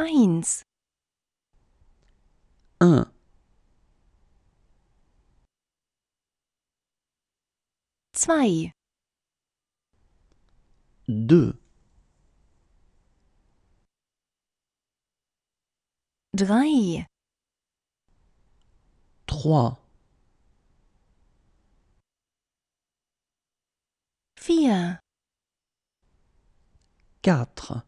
Un deux, 2 quatre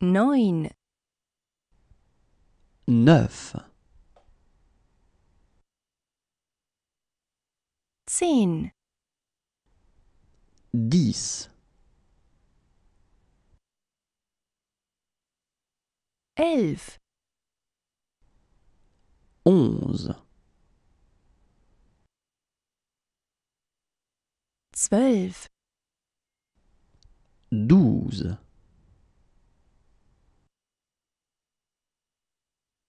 Neun. Neuf. Zehn. Dix. Elf. Onze. Zwölf. Douze.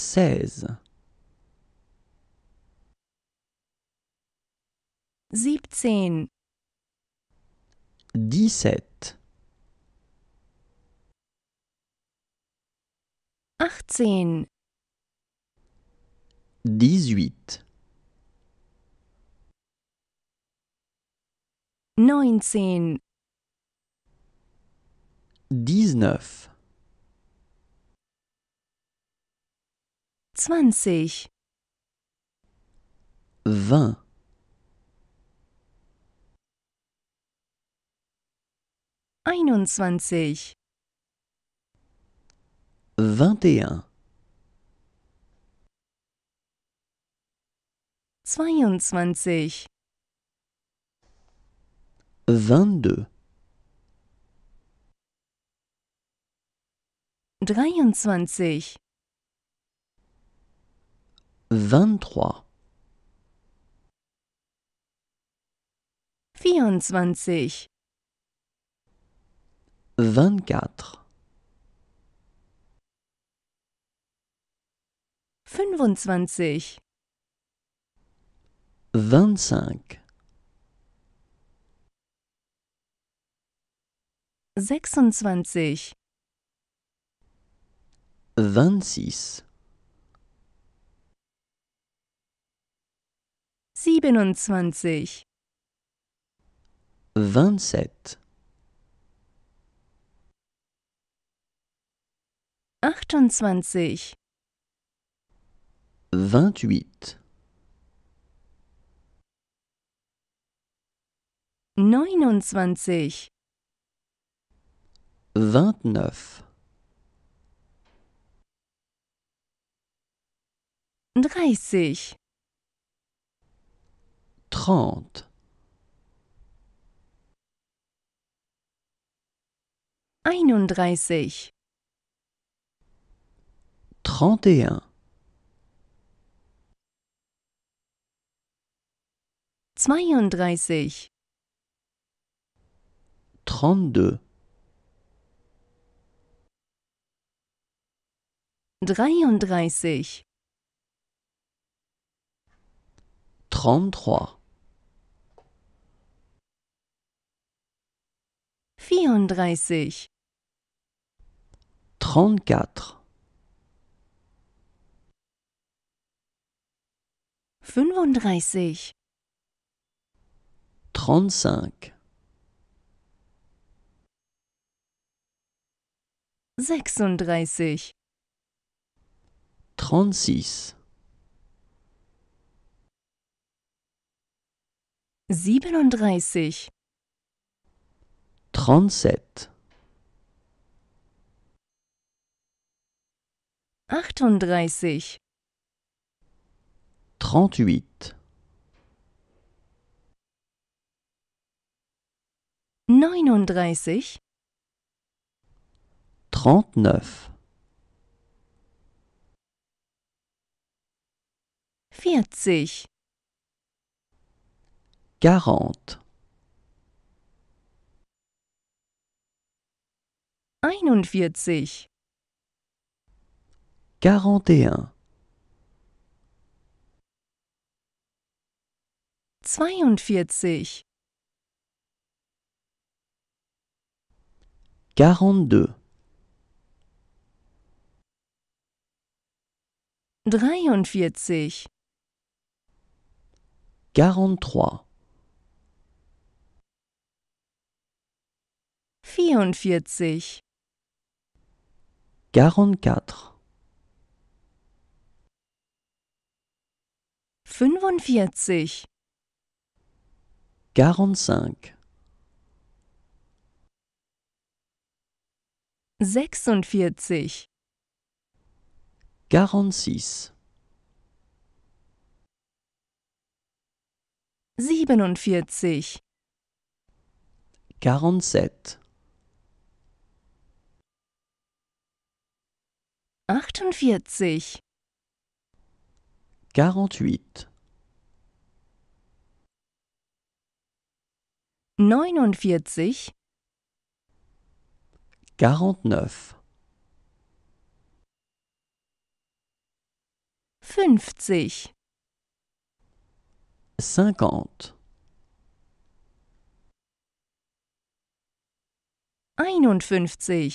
16 17 17 18 18 19 19 zwanzig, vingt, einundzwanzig, vingt et un, zweiundzwanzig, vingt-deux, dreiundzwanzig, vingt-trois, vierundzwanzig, vingt-quatre, fünfundzwanzig, vingt-cinq, sechsundzwanzig, vingt-six, siebenundzwanzig, vingt-sept, achtundzwanzig, vingt-huit, neunundzwanzig, vingt-neuf, dreißig. trente. Trente et un. Zweiunddreißig. Trente-deux. Trente-trois. vierunddreißig, trente-quatre, fünfunddreißig, trente-cinq, sechsunddreißig, siebenunddreißig trente-sept. Achtunddreißig. Trente-huit. Neununddreißig. Trente-neuf. Vierzig. Quarante. 41 41 42 42 43 43 44 Quarante-quatre. Fünfundvierzig. Quarante-cinq. Sechsundvierzig. Quarante-six. Siebenundvierzig. Quarante-sept. achtundvierzig, quarante-huit, neunundvierzig, quarante-neuf, fünfzig, einundfünfzig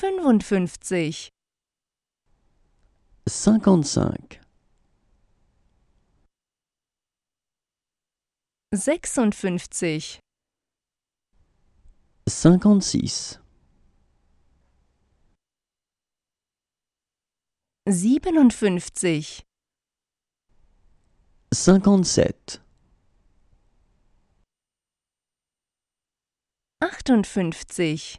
fünfundfünfzig, cinquante-cinq, sechsundfünfzig, cinquante-six, siebenundfünfzig, achtundfünfzig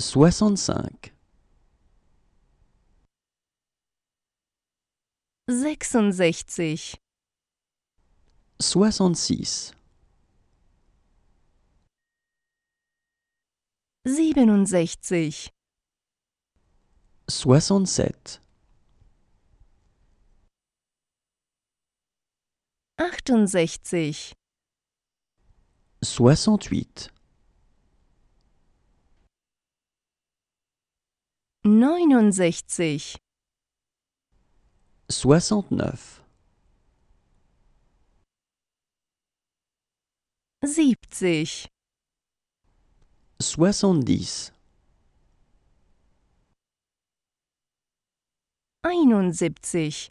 soixante-cinq, sechsundsechzig, soixante-six, siebenundsechzig, soixante-sept, achtundsechzig, soixante-huit neunundsechzig, soixante-neuf, siebzig, soixante-dix, einundsiebzig,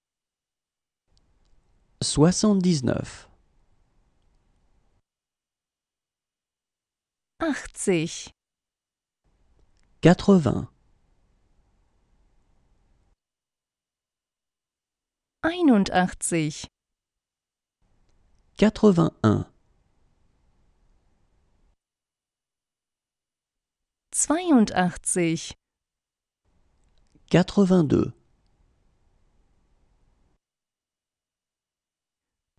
Soixante-dix-neuf. Quatre-vingts. Quatre-vingt-un. Quatre-vingt-deux.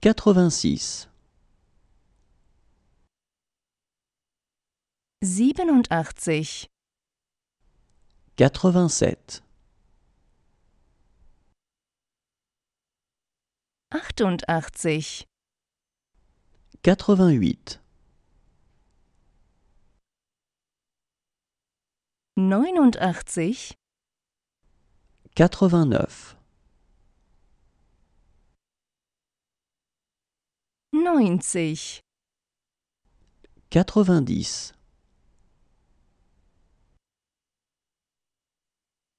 quatre-vingt-six, siebenundachtzig, quatre-vingt-sept, neunundachtzig, quatre neunzig, Quatre-vingt-dix.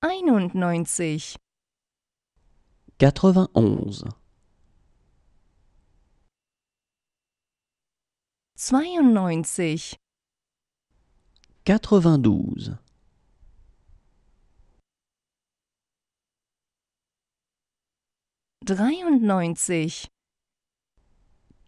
einundneunzig, quatre vingt zweiundneunzig, dreiundneunzig,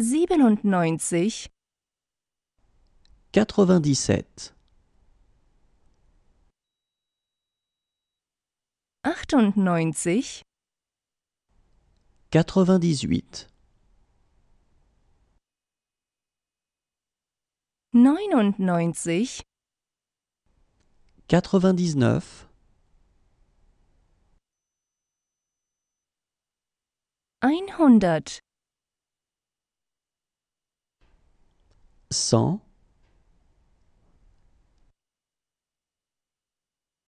siebenundneunzig, quatre-vingt-dix-sept, achtundneunzig, quatre-vingt-dix-huit, neunundneunzig, quatre-vingt-dix-neuf, einhundert 100